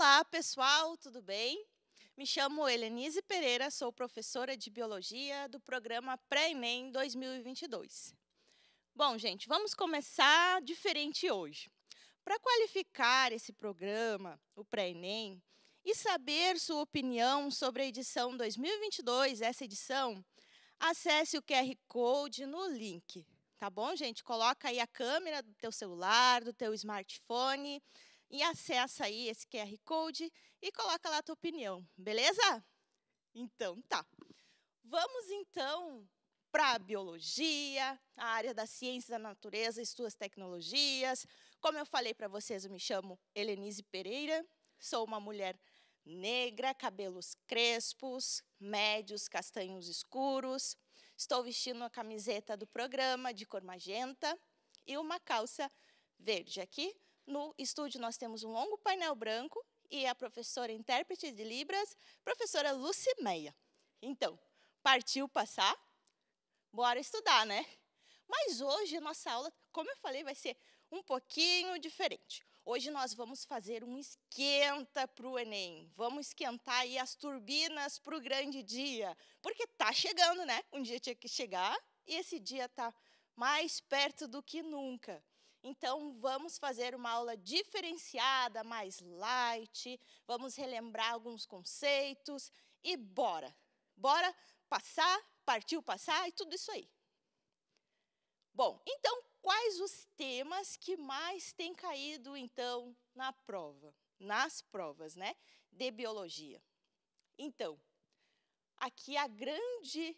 Olá, pessoal, tudo bem? Me chamo Helenise Pereira, sou professora de Biologia do programa Pré-ENEM 2022. Bom, gente, vamos começar diferente hoje. Para qualificar esse programa, o Pré-ENEM, e saber sua opinião sobre a edição 2022, essa edição, acesse o QR Code no link. Tá bom, gente? Coloca aí a câmera do teu celular, do teu smartphone, e acessa aí esse QR Code e coloca lá a tua opinião, beleza? Então, tá. Vamos então para a biologia, a área da ciência da natureza e suas tecnologias. Como eu falei para vocês, eu me chamo Helenise Pereira, sou uma mulher negra, cabelos crespos, médios, castanhos escuros. Estou vestindo a camiseta do programa de cor magenta e uma calça verde aqui no estúdio nós temos um longo painel branco e a professora intérprete de Libras, professora Lucimeia. Então, partiu passar? Bora estudar, né? Mas hoje a nossa aula, como eu falei, vai ser um pouquinho diferente. Hoje nós vamos fazer um esquenta para o Enem. Vamos esquentar aí as turbinas para o grande dia. Porque tá chegando, né? Um dia tinha que chegar e esse dia tá mais perto do que nunca. Então, vamos fazer uma aula diferenciada, mais light, vamos relembrar alguns conceitos e bora! Bora passar, partiu passar e tudo isso aí. Bom, então, quais os temas que mais têm caído, então, na prova? Nas provas, né? De biologia. Então, aqui a grande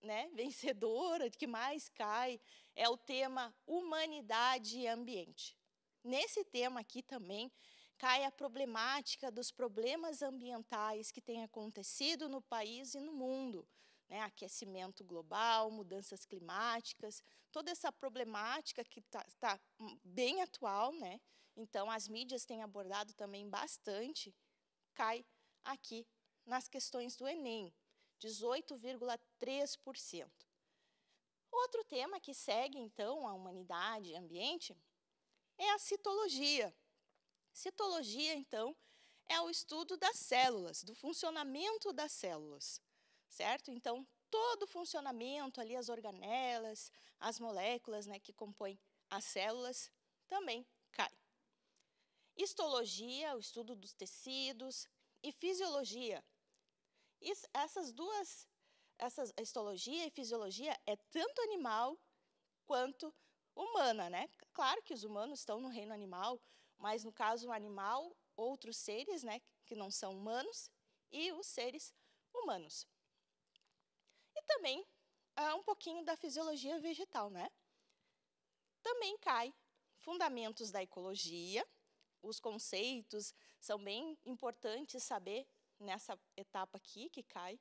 né, vencedora que mais cai é o tema humanidade e ambiente. Nesse tema aqui também cai a problemática dos problemas ambientais que têm acontecido no país e no mundo. Né, aquecimento global, mudanças climáticas, toda essa problemática que está tá bem atual, né? Então as mídias têm abordado também bastante, cai aqui nas questões do Enem, 18,3%. Outro tema que segue, então, a humanidade e ambiente é a citologia. Citologia, então, é o estudo das células, do funcionamento das células, certo? Então, todo o funcionamento ali, as organelas, as moléculas né, que compõem as células, também cai. Histologia, o estudo dos tecidos, e fisiologia. essas duas essa histologia e fisiologia é tanto animal quanto humana, né? Claro que os humanos estão no reino animal, mas no caso animal, outros seres, né, que não são humanos e os seres humanos. E também um pouquinho da fisiologia vegetal, né? Também cai fundamentos da ecologia. Os conceitos são bem importantes saber nessa etapa aqui que cai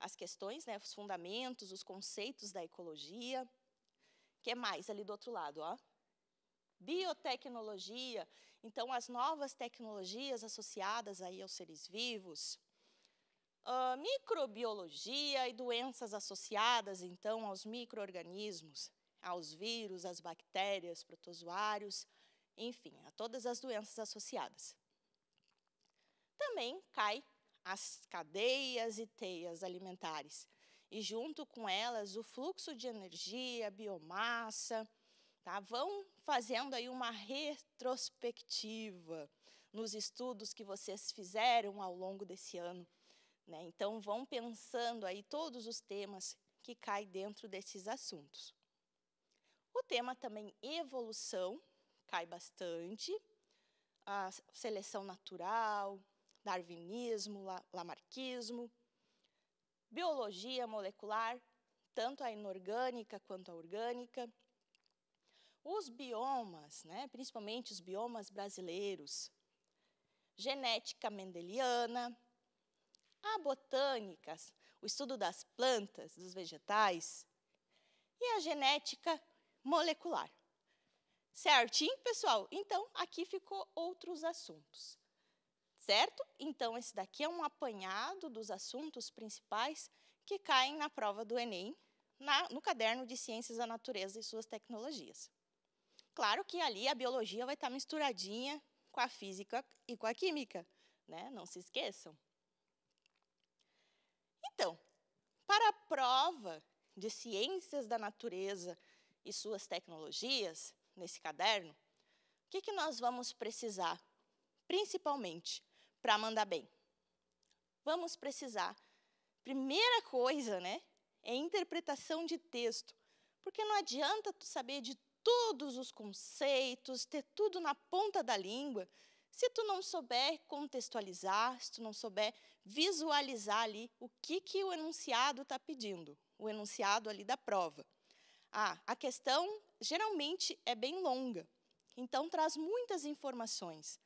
as questões, né, os fundamentos, os conceitos da ecologia. O que mais ali do outro lado? Ó? Biotecnologia, então as novas tecnologias associadas aí aos seres vivos. Uh, microbiologia e doenças associadas, então, aos micro-organismos, aos vírus, às bactérias, protozoários, enfim, a todas as doenças associadas. Também cai as cadeias e teias alimentares. E junto com elas, o fluxo de energia, biomassa, tá? Vão fazendo aí uma retrospectiva nos estudos que vocês fizeram ao longo desse ano, né? Então vão pensando aí todos os temas que caem dentro desses assuntos. O tema também evolução cai bastante, a seleção natural, darwinismo, lamarquismo, biologia molecular, tanto a inorgânica quanto a orgânica. Os biomas, né, principalmente os biomas brasileiros, genética mendeliana, a botânica, o estudo das plantas, dos vegetais, e a genética molecular. Certinho, pessoal? Então, aqui ficou outros assuntos certo? Então, esse daqui é um apanhado dos assuntos principais que caem na prova do Enem, na, no caderno de Ciências da Natureza e suas Tecnologias. Claro que ali a biologia vai estar misturadinha com a física e com a química, né? não se esqueçam. Então, para a prova de Ciências da Natureza e suas Tecnologias, nesse caderno, o que, que nós vamos precisar? Principalmente para mandar bem? Vamos precisar. Primeira coisa, né, é interpretação de texto. Porque não adianta tu saber de todos os conceitos, ter tudo na ponta da língua, se tu não souber contextualizar, se tu não souber visualizar ali o que, que o enunciado está pedindo, o enunciado ali da prova. Ah, a questão geralmente é bem longa, então traz muitas informações.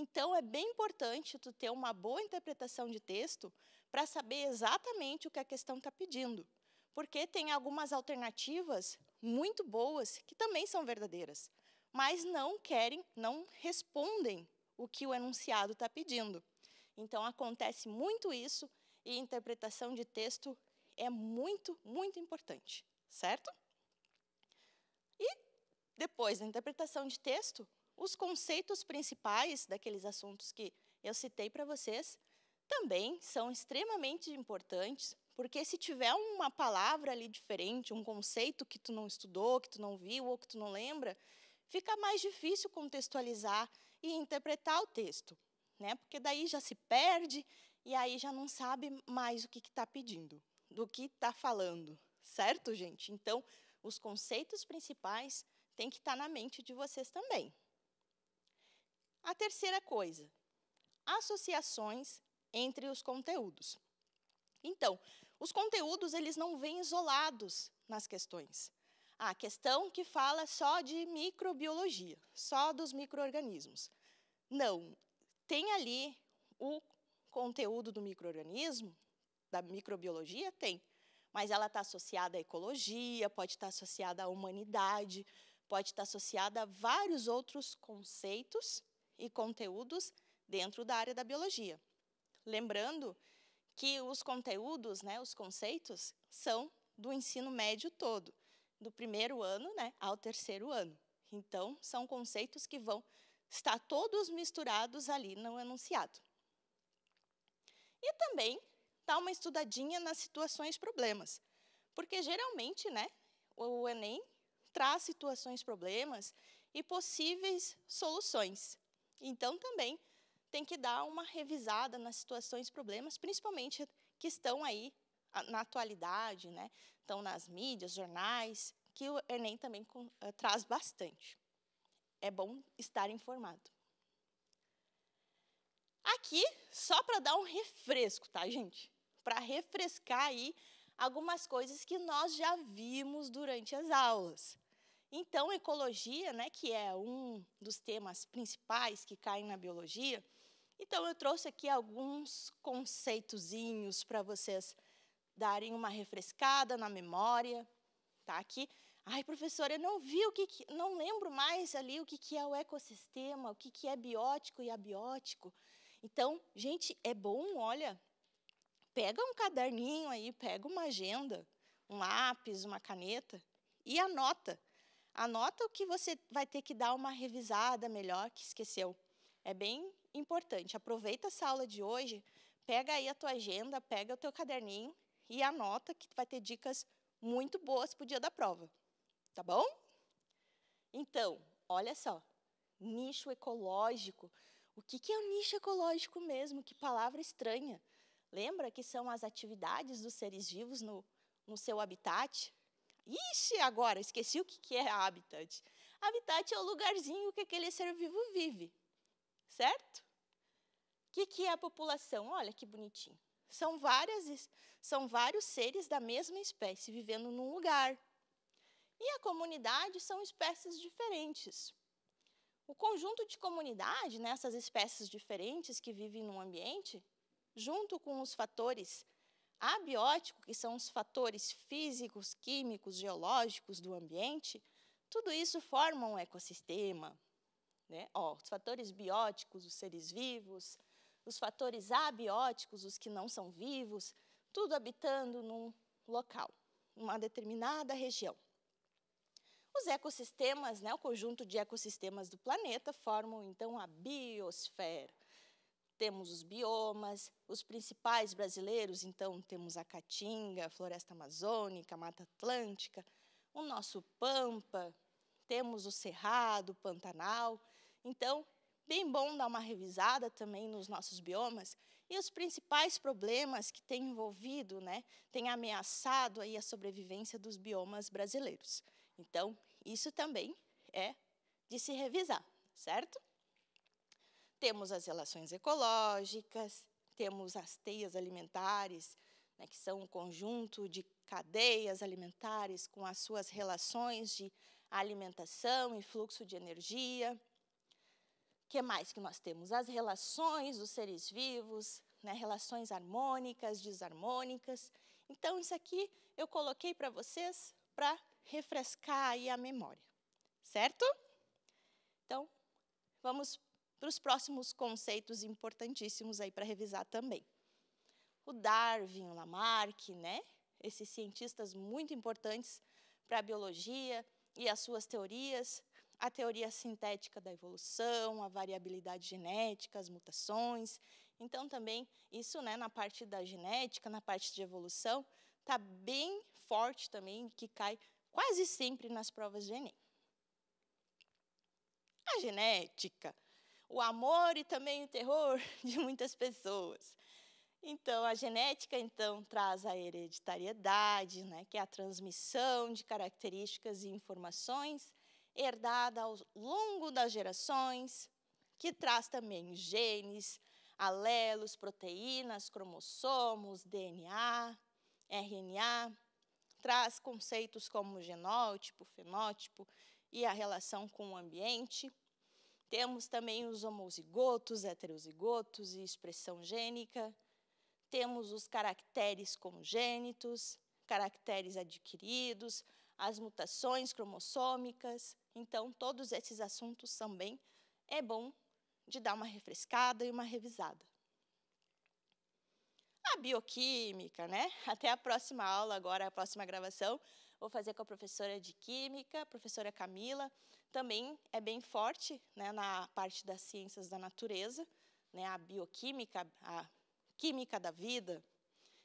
Então, é bem importante tu ter uma boa interpretação de texto para saber exatamente o que a questão está pedindo. Porque tem algumas alternativas muito boas que também são verdadeiras, mas não querem, não respondem o que o enunciado está pedindo. Então, acontece muito isso e interpretação de texto é muito, muito importante, certo? E depois da interpretação de texto, os conceitos principais daqueles assuntos que eu citei para vocês também são extremamente importantes, porque se tiver uma palavra ali diferente, um conceito que tu não estudou, que tu não viu ou que tu não lembra, fica mais difícil contextualizar e interpretar o texto, né? Porque daí já se perde e aí já não sabe mais o que está pedindo, do que está falando, certo, gente? Então, os conceitos principais têm que estar tá na mente de vocês também. A terceira coisa, associações entre os conteúdos. Então, os conteúdos eles não vêm isolados nas questões. A questão que fala só de microbiologia, só dos microorganismos. Não, tem ali o conteúdo do microorganismo, da microbiologia tem, mas ela está associada à ecologia, pode estar tá associada à humanidade, pode estar tá associada a vários outros conceitos e conteúdos dentro da área da biologia. Lembrando que os conteúdos, né, os conceitos, são do ensino médio todo, do primeiro ano né, ao terceiro ano. Então, são conceitos que vão estar todos misturados ali no enunciado. E também dá uma estudadinha nas situações problemas, porque geralmente né, o Enem traz situações problemas e possíveis soluções. Então, também tem que dar uma revisada nas situações, problemas, principalmente que estão aí na atualidade, né? Então, nas mídias, jornais, que o Enem também eh, traz bastante. É bom estar informado. Aqui, só para dar um refresco, tá, gente? Para refrescar aí algumas coisas que nós já vimos durante as aulas. Então, ecologia, né, que é um dos temas principais que caem na biologia, então eu trouxe aqui alguns conceitozinhos para vocês darem uma refrescada na memória, tá? Aqui, ai professora, eu não vi o que, que não lembro mais ali o que, que é o ecossistema, o que, que é biótico e abiótico. Então, gente, é bom, olha, pega um caderninho aí, pega uma agenda, um lápis, uma caneta e anota. Anota o que você vai ter que dar uma revisada melhor que esqueceu. É bem importante. Aproveita essa aula de hoje, pega aí a tua agenda, pega o teu caderninho e anota que vai ter dicas muito boas para o dia da prova. Tá bom? Então, olha só, nicho ecológico. O que, é o um nicho ecológico mesmo? Que palavra estranha. Lembra que são as atividades dos seres vivos no, no seu habitat? Ixi, agora, esqueci o que é habitat. Habitat é o lugarzinho que aquele ser vivo vive, certo? O que, é a população? Olha que bonitinho. São, várias, são vários seres da mesma espécie vivendo num lugar. E a comunidade são espécies diferentes. O conjunto de comunidade, nessas né, espécies diferentes que vivem num ambiente, junto com os fatores abiótico, que são os fatores físicos, químicos, geológicos do ambiente, tudo isso forma um ecossistema. Né? Ó, os fatores bióticos, os seres vivos, os fatores abióticos, os que não são vivos, tudo habitando num local, numa determinada região. Os ecossistemas, né, o conjunto de ecossistemas do planeta, formam então a biosfera temos os biomas, os principais brasileiros, então temos a Caatinga, a Floresta Amazônica, a Mata Atlântica, o nosso Pampa, temos o Cerrado, o Pantanal. Então, bem bom dar uma revisada também nos nossos biomas e os principais problemas que têm envolvido, né, têm ameaçado aí a sobrevivência dos biomas brasileiros. Então, isso também é de se revisar, certo? Temos as relações ecológicas, temos as teias alimentares, né, que são um conjunto de cadeias alimentares com as suas relações de alimentação e fluxo de energia. O que mais que nós temos? As relações dos seres vivos, né, relações harmônicas, desarmônicas. Então, isso aqui eu coloquei para vocês para refrescar aí a memória, certo? Então, vamos para os próximos conceitos importantíssimos aí para revisar também. O Darwin, o Lamarck, né? Esses cientistas muito importantes para a biologia e as suas teorias, a teoria sintética da evolução, a variabilidade genética, as mutações. Então também isso, né, na parte da genética, na parte de evolução, está bem forte também que cai quase sempre nas provas de ENEM. A genética o amor e também o terror de muitas pessoas. Então, a genética então traz a hereditariedade, né, que é a transmissão de características e informações herdada ao longo das gerações, que traz também genes, alelos, proteínas, cromossomos, DNA, RNA, traz conceitos como genótipo, fenótipo e a relação com o ambiente, temos também os homozigotos, heterozigotos e expressão gênica. Temos os caracteres congênitos, caracteres adquiridos, as mutações cromossômicas. Então, todos esses assuntos também é bom de dar uma refrescada e uma revisada. A bioquímica, né? Até a próxima aula, agora a próxima gravação, vou fazer com a professora de Química, professora Camila também é bem forte né, na parte das ciências da natureza, né, a bioquímica, a química da vida,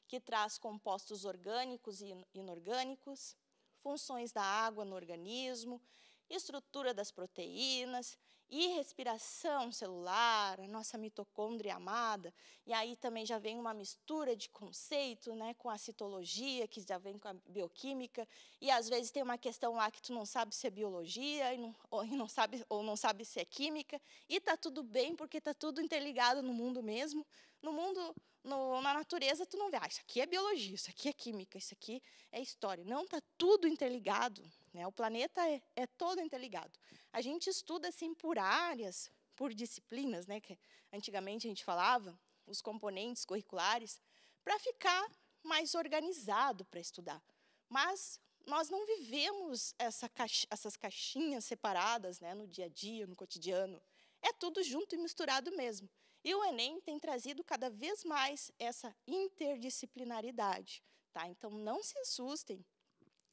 que traz compostos orgânicos e inorgânicos, funções da água no organismo, estrutura das proteínas e respiração celular, a nossa mitocôndria amada, e aí também já vem uma mistura de conceito, né, com a citologia, que já vem com a bioquímica, e às vezes tem uma questão lá que tu não sabe se é biologia, e não, ou, e não sabe, ou não sabe se é química, e tá tudo bem, porque tá tudo interligado no mundo mesmo, no mundo, no, na natureza, tu não vê, ah, isso aqui é biologia, isso aqui é química, isso aqui é história, não, tá tudo interligado, né, o planeta é, é todo interligado. A gente estuda assim por áreas, por disciplinas, né, que antigamente a gente falava, os componentes curriculares, para ficar mais organizado para estudar. Mas nós não vivemos essa caixa, essas caixinhas separadas né, no dia a dia, no cotidiano. É tudo junto e misturado mesmo. E o Enem tem trazido cada vez mais essa interdisciplinaridade. Tá? Então, não se assustem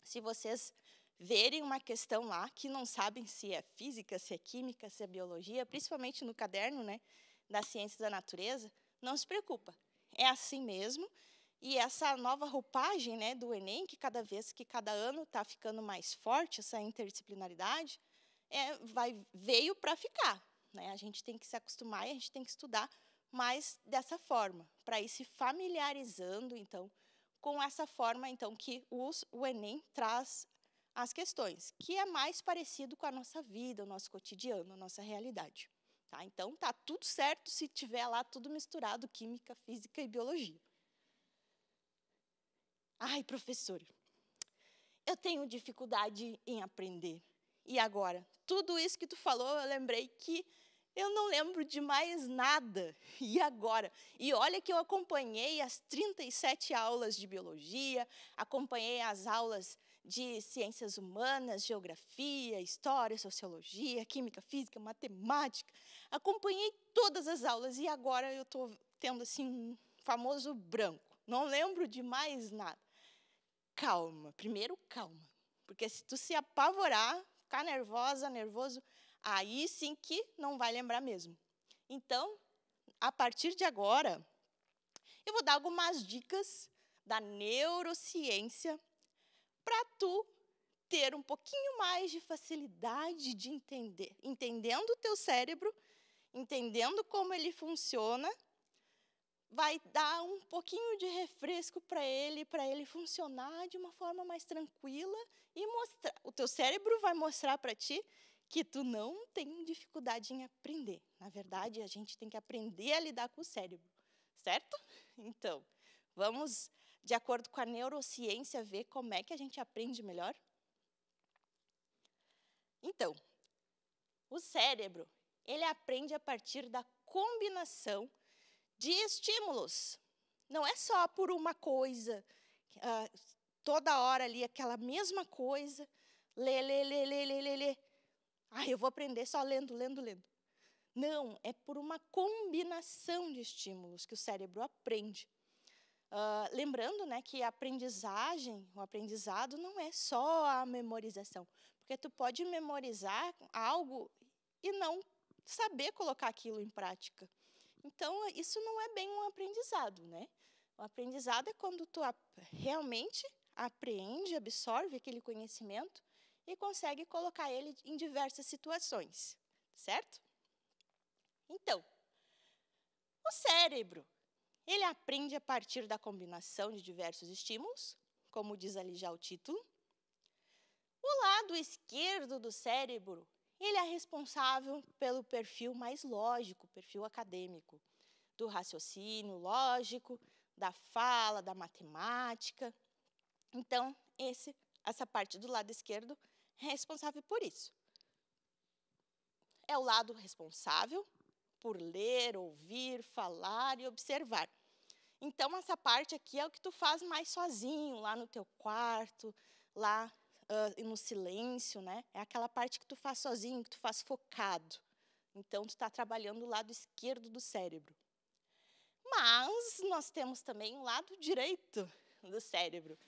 se vocês verem uma questão lá que não sabem se é física, se é química, se é biologia, principalmente no caderno né, da ciência da natureza, não se preocupa. É assim mesmo. E essa nova roupagem né, do Enem, que cada vez que cada ano está ficando mais forte, essa interdisciplinaridade, é, vai, veio para ficar. Né? A gente tem que se acostumar e a gente tem que estudar mais dessa forma, para ir se familiarizando, então, com essa forma então que os, o Enem traz as questões, que é mais parecido com a nossa vida, o nosso cotidiano, a nossa realidade. Tá? Então, tá tudo certo se tiver lá tudo misturado, química, física e biologia. Ai, professor, eu tenho dificuldade em aprender. E agora? Tudo isso que tu falou, eu lembrei que eu não lembro de mais nada. E agora? E olha que eu acompanhei as 37 aulas de biologia, acompanhei as aulas de ciências humanas, geografia, história, sociologia, química, física, matemática. Acompanhei todas as aulas e agora eu estou tendo assim um famoso branco. Não lembro de mais nada. Calma, primeiro calma, porque se tu se apavorar, ficar nervosa, nervoso, aí sim que não vai lembrar mesmo. Então, a partir de agora, eu vou dar algumas dicas da neurociência tu ter um pouquinho mais de facilidade de entender, entendendo o teu cérebro, entendendo como ele funciona, vai dar um pouquinho de refresco para ele, para ele funcionar de uma forma mais tranquila e mostrar, o teu cérebro vai mostrar para ti que tu não tem dificuldade em aprender. Na verdade, a gente tem que aprender a lidar com o cérebro, certo? Então, vamos de acordo com a neurociência, ver como é que a gente aprende melhor? Então, o cérebro, ele aprende a partir da combinação de estímulos. Não é só por uma coisa, ah, toda hora ali aquela mesma coisa, lê, lê, lê, lê, lê, lê, lê. Ah, eu vou aprender só lendo, lendo, lendo. Não, é por uma combinação de estímulos que o cérebro aprende. Uh, lembrando né, que a aprendizagem, o aprendizado não é só a memorização, porque tu pode memorizar algo e não saber colocar aquilo em prática. Então, isso não é bem um aprendizado. Né? O aprendizado é quando tu realmente aprende absorve aquele conhecimento e consegue colocar ele em diversas situações, certo? Então, o cérebro ele aprende a partir da combinação de diversos estímulos, como diz ali já o título. O lado esquerdo do cérebro, ele é responsável pelo perfil mais lógico, perfil acadêmico, do raciocínio lógico, da fala, da matemática. Então, esse, essa parte do lado esquerdo é responsável por isso. É o lado responsável por ler, ouvir, falar e observar. Então, essa parte aqui é o que tu faz mais sozinho, lá no teu quarto, lá uh, no silêncio, né? É aquela parte que tu faz sozinho, que tu faz focado. Então, tu está trabalhando o lado esquerdo do cérebro. Mas nós temos também o lado direito do cérebro,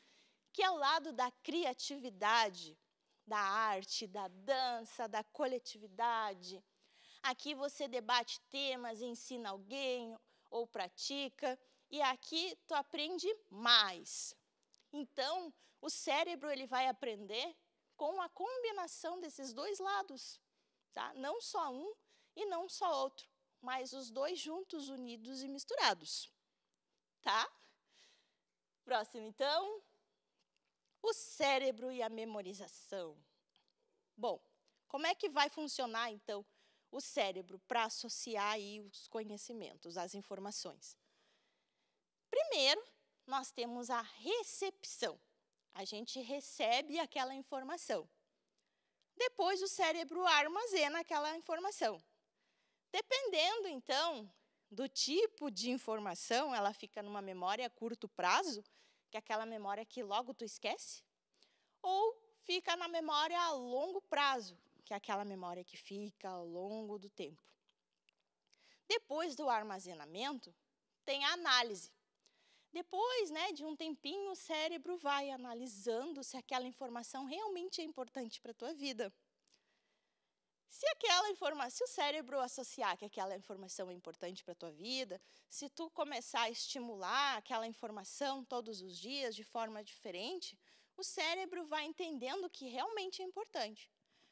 que é o lado da criatividade, da arte, da dança, da coletividade. Aqui você debate temas, ensina alguém ou pratica e aqui tu aprende mais. Então, o cérebro ele vai aprender com a combinação desses dois lados, tá? Não só um e não só outro, mas os dois juntos, unidos e misturados. Tá? Próximo então, o cérebro e a memorização. Bom, como é que vai funcionar então o cérebro para associar aí os conhecimentos, as informações? Primeiro, nós temos a recepção. A gente recebe aquela informação. Depois, o cérebro armazena aquela informação. Dependendo, então, do tipo de informação, ela fica numa memória a curto prazo, que é aquela memória que logo tu esquece, ou fica na memória a longo prazo, que é aquela memória que fica ao longo do tempo. Depois do armazenamento, tem a análise. Depois né, de um tempinho, o cérebro vai analisando se aquela informação realmente é importante para a tua vida. Se aquela informação, se o cérebro associar que aquela informação é importante para a tua vida, se tu começar a estimular aquela informação todos os dias de forma diferente, o cérebro vai entendendo que realmente é importante.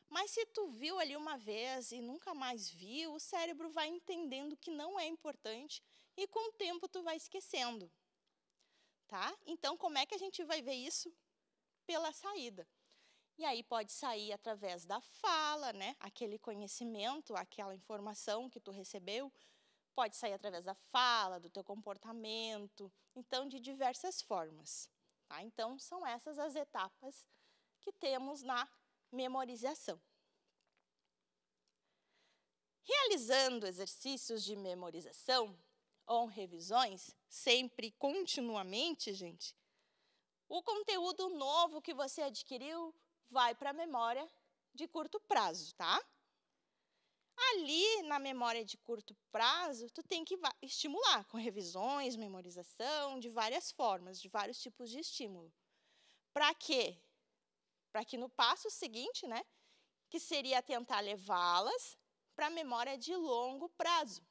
Mas se tu viu ali uma vez e nunca mais viu, o cérebro vai entendendo que não é importante e com o tempo tu vai esquecendo tá? Então, como é que a gente vai ver isso? Pela saída. E aí pode sair através da fala, né? Aquele conhecimento, aquela informação que tu recebeu, pode sair através da fala, do teu comportamento, então de diversas formas. Tá? Então são essas as etapas que temos na memorização. Realizando exercícios de memorização, ou revisões, sempre continuamente, gente, o conteúdo novo que você adquiriu vai para a memória de curto prazo, tá? Ali na memória de curto prazo, tu tem que estimular com revisões, memorização, de várias formas, de vários tipos de estímulo. Para quê? Para que no passo seguinte, né, que seria tentar levá-las para a memória de longo prazo.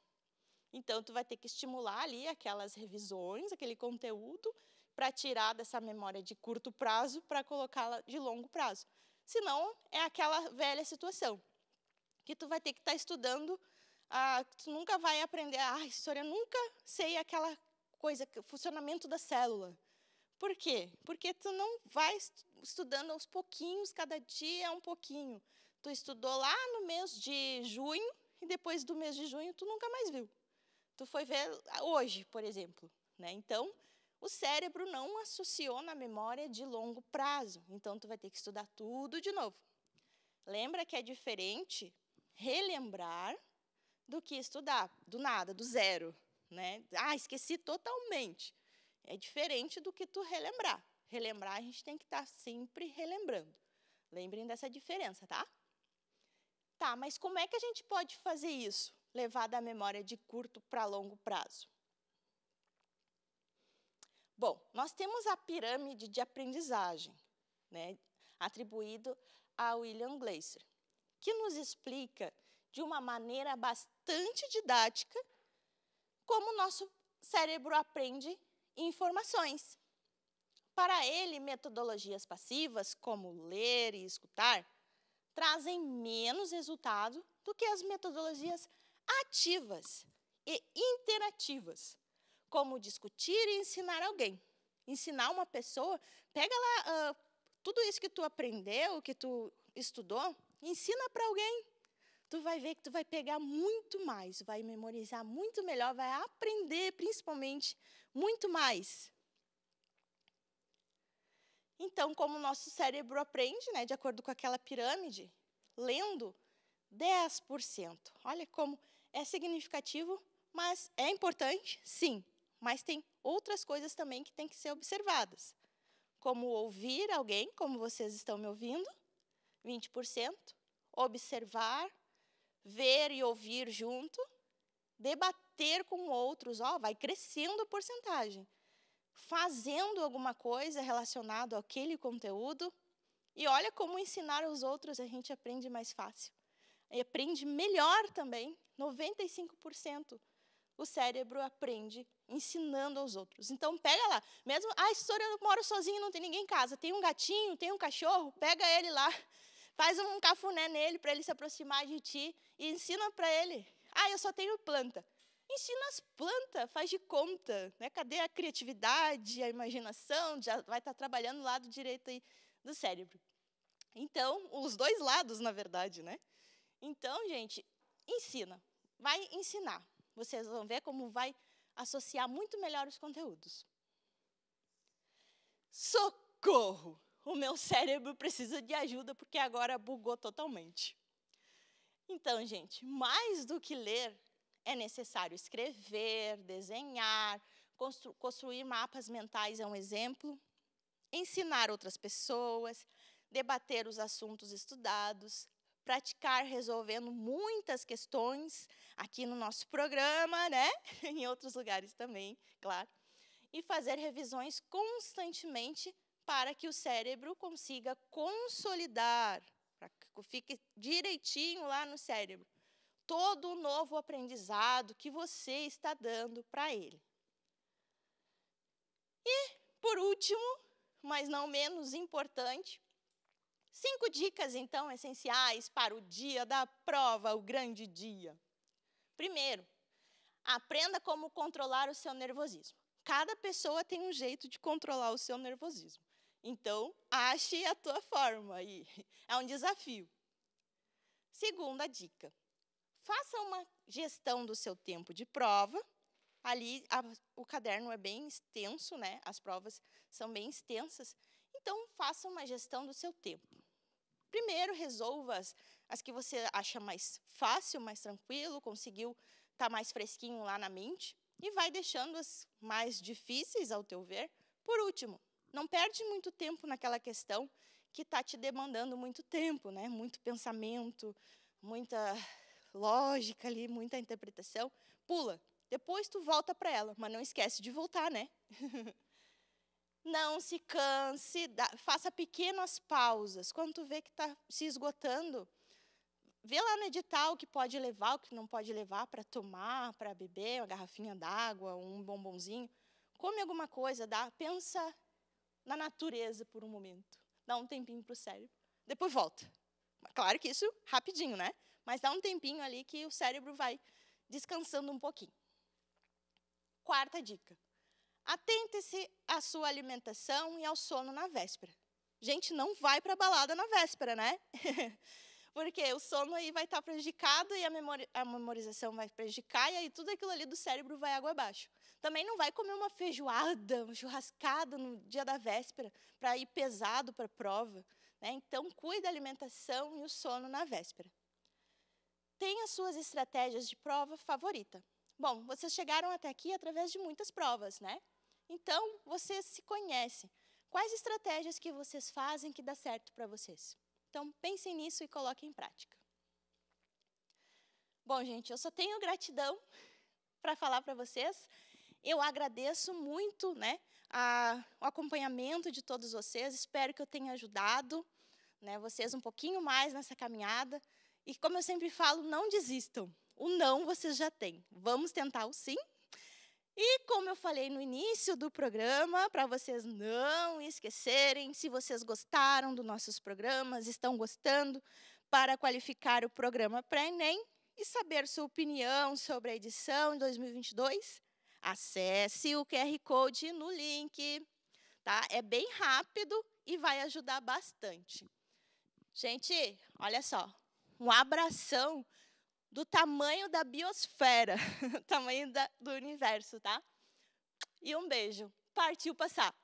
Então, tu vai ter que estimular ali aquelas revisões, aquele conteúdo, para tirar dessa memória de curto prazo para colocá-la de longo prazo. Senão, é aquela velha situação, que tu vai ter que estar tá estudando, ah, tu nunca vai aprender, ah, história, nunca sei aquela coisa, funcionamento da célula. Por quê? Porque tu não vai estudando aos pouquinhos, cada dia é um pouquinho. Tu estudou lá no mês de junho, e depois do mês de junho tu nunca mais viu tu foi ver hoje, por exemplo. Né? Então, o cérebro não associou na memória de longo prazo. Então, tu vai ter que estudar tudo de novo. Lembra que é diferente relembrar do que estudar do nada, do zero. Né? Ah, esqueci totalmente. É diferente do que tu relembrar. Relembrar, a gente tem que estar tá sempre relembrando. Lembrem dessa diferença, tá? Tá, mas como é que a gente pode fazer isso? levada à memória de curto para longo prazo. Bom, nós temos a pirâmide de aprendizagem, né, atribuído a William Glaser, que nos explica de uma maneira bastante didática como o nosso cérebro aprende informações. Para ele, metodologias passivas, como ler e escutar, trazem menos resultado do que as metodologias ativas e interativas, como discutir e ensinar alguém. Ensinar uma pessoa, pega lá uh, tudo isso que tu aprendeu, que tu estudou, ensina para alguém. Tu vai ver que tu vai pegar muito mais, vai memorizar muito melhor, vai aprender principalmente muito mais. Então, como o nosso cérebro aprende, né, de acordo com aquela pirâmide, lendo 10%. Olha como é significativo, mas é importante, sim, mas tem outras coisas também que têm que ser observadas, como ouvir alguém, como vocês estão me ouvindo, 20%, observar, ver e ouvir junto, debater com outros, ó, vai crescendo a porcentagem, fazendo alguma coisa relacionada àquele conteúdo, e olha como ensinar aos outros a gente aprende mais fácil. E aprende melhor também 95% o cérebro aprende ensinando aos outros. Então pega lá, mesmo a ah, história eu moro sozinho, não tem ninguém em casa, tem um gatinho, tem um cachorro, pega ele lá, faz um cafuné nele para ele se aproximar de ti e ensina para ele. Ah, eu só tenho planta. Ensina as plantas, faz de conta, né? Cadê a criatividade, a imaginação? Já vai estar tá trabalhando o lado direito aí do cérebro. Então, os dois lados, na verdade, né? Então, gente, ensina vai ensinar. Vocês vão ver como vai associar muito melhor os conteúdos. Socorro! O meu cérebro precisa de ajuda porque agora bugou totalmente. Então, gente, mais do que ler, é necessário escrever, desenhar, constru construir mapas mentais é um exemplo, ensinar outras pessoas, debater os assuntos estudados, praticar resolvendo muitas questões aqui no nosso programa, né? em outros lugares também, claro. E fazer revisões constantemente para que o cérebro consiga consolidar, para que fique direitinho lá no cérebro, todo o novo aprendizado que você está dando para ele. E, por último, mas não menos importante, Cinco dicas, então, essenciais para o dia da prova, o grande dia. Primeiro, aprenda como controlar o seu nervosismo. Cada pessoa tem um jeito de controlar o seu nervosismo. Então, ache a tua forma é um desafio. Segunda dica: faça uma gestão do seu tempo de prova. Ali a, o caderno é bem extenso, né? As provas são bem extensas. Então, faça uma gestão do seu tempo primeiro resolva as, as que você acha mais fácil, mais tranquilo, conseguiu estar tá mais fresquinho lá na mente e vai deixando as mais difíceis, ao teu ver, por último. Não perde muito tempo naquela questão que está te demandando muito tempo, né? Muito pensamento, muita lógica ali, muita interpretação. Pula. Depois tu volta para ela, mas não esquece de voltar, né? Não se canse, faça pequenas pausas. Quando tu vê que está se esgotando, vê lá no edital o que pode levar, o que não pode levar para tomar, para beber, uma garrafinha d'água, um bombonzinho. Come alguma coisa, dá, pensa na natureza por um momento. Dá um tempinho para o cérebro. Depois volta. Claro que isso rapidinho, né? Mas dá um tempinho ali que o cérebro vai descansando um pouquinho. Quarta dica. Atente-se à sua alimentação e ao sono na véspera. Gente, não vai para a balada na véspera, né? Porque o sono aí vai estar tá prejudicado e a, memori a memorização vai prejudicar, e aí tudo aquilo ali do cérebro vai água abaixo. Também não vai comer uma feijoada, uma churrascada no dia da véspera, para ir pesado para a prova. Né? Então, cuide da alimentação e o sono na véspera. Tenha suas estratégias de prova favorita. Bom, vocês chegaram até aqui através de muitas provas, né? Então, vocês se conhecem. Quais estratégias que vocês fazem que dá certo para vocês? Então, pensem nisso e coloquem em prática. Bom, gente, eu só tenho gratidão para falar para vocês. Eu agradeço muito né, a, o acompanhamento de todos vocês. Espero que eu tenha ajudado né, vocês um pouquinho mais nessa caminhada. E como eu sempre falo, não desistam. O não vocês já têm. Vamos tentar o sim. E como eu falei no início do programa, para vocês não esquecerem, se vocês gostaram dos nossos programas, estão gostando, para qualificar o programa para Enem e saber sua opinião sobre a edição de 2022, acesse o QR Code no link. Tá? É bem rápido e vai ajudar bastante. Gente, olha só, um abração do tamanho da biosfera, tamanho da, do universo, tá? E um beijo. Partiu passar.